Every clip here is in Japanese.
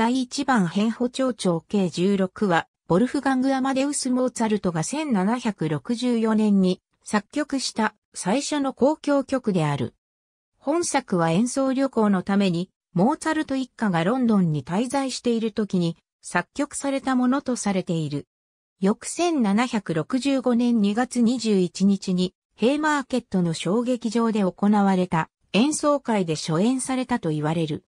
第1番変補長長計16は、ボルフガング・アマデウス・モーツァルトが1764年に作曲した最初の公共曲である。本作は演奏旅行のために、モーツァルト一家がロンドンに滞在している時に作曲されたものとされている。翌1765年2月21日に、ヘイマーケットの小劇場で行われた演奏会で初演されたと言われる。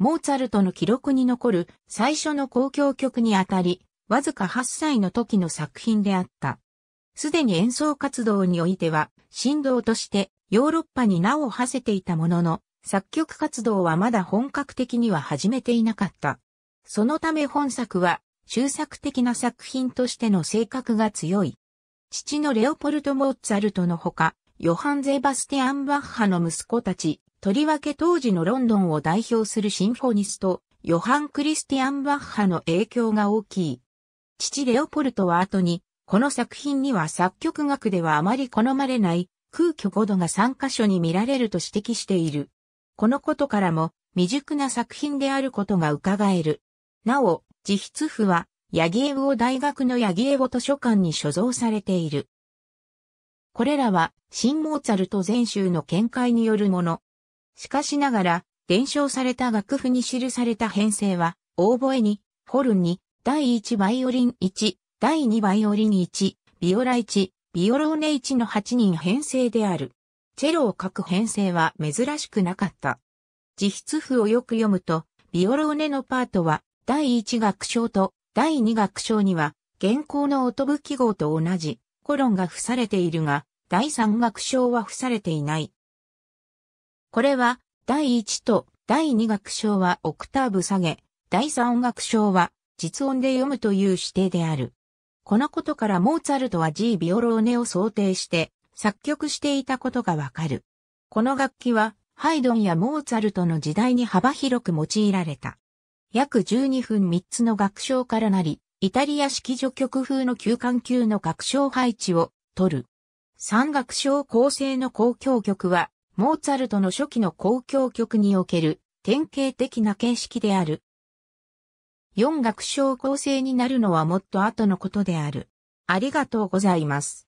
モーツァルトの記録に残る最初の公共曲にあたり、わずか8歳の時の作品であった。すでに演奏活動においては、振動としてヨーロッパに名を馳せていたものの、作曲活動はまだ本格的には始めていなかった。そのため本作は、終作的な作品としての性格が強い。父のレオポルト・モーツァルトのほか、ヨハン・ゼバスティアン・バッハの息子たち、とりわけ当時のロンドンを代表するシンフォニスト、ヨハン・クリスティアン・バッハの影響が大きい。父レオポルトは後に、この作品には作曲学ではあまり好まれない空虚5度が3箇所に見られると指摘している。このことからも未熟な作品であることが伺える。なお、自筆譜は、ヤギエウオ大学のヤギエウオ図書館に所蔵されている。これらは、新モーツァルト全集の見解によるもの。しかしながら、伝承された楽譜に記された編成は、オーボエに、ホルンに、第1バイオリン1、第2バイオリン1、ビオラ1、ビオローネ1の8人編成である。チェロを書く編成は珍しくなかった。自筆譜をよく読むと、ビオローネのパートは、第1楽章と第2楽章には、現行の音部記号と同じ、コロンが付されているが、第3楽章は付されていない。これは、第1と第2楽章はオクターブ下げ、第3楽章は実音で読むという指定である。このことからモーツァルトは G ビオローネを想定して作曲していたことがわかる。この楽器はハイドンやモーツァルトの時代に幅広く用いられた。約12分3つの楽章からなり、イタリア式序曲風の休館級の楽章配置を取る。三楽章構成の公共曲はモーツァルトの初期の交響曲における典型的な形式である。4楽章構成になるのはもっと後のことである。ありがとうございます。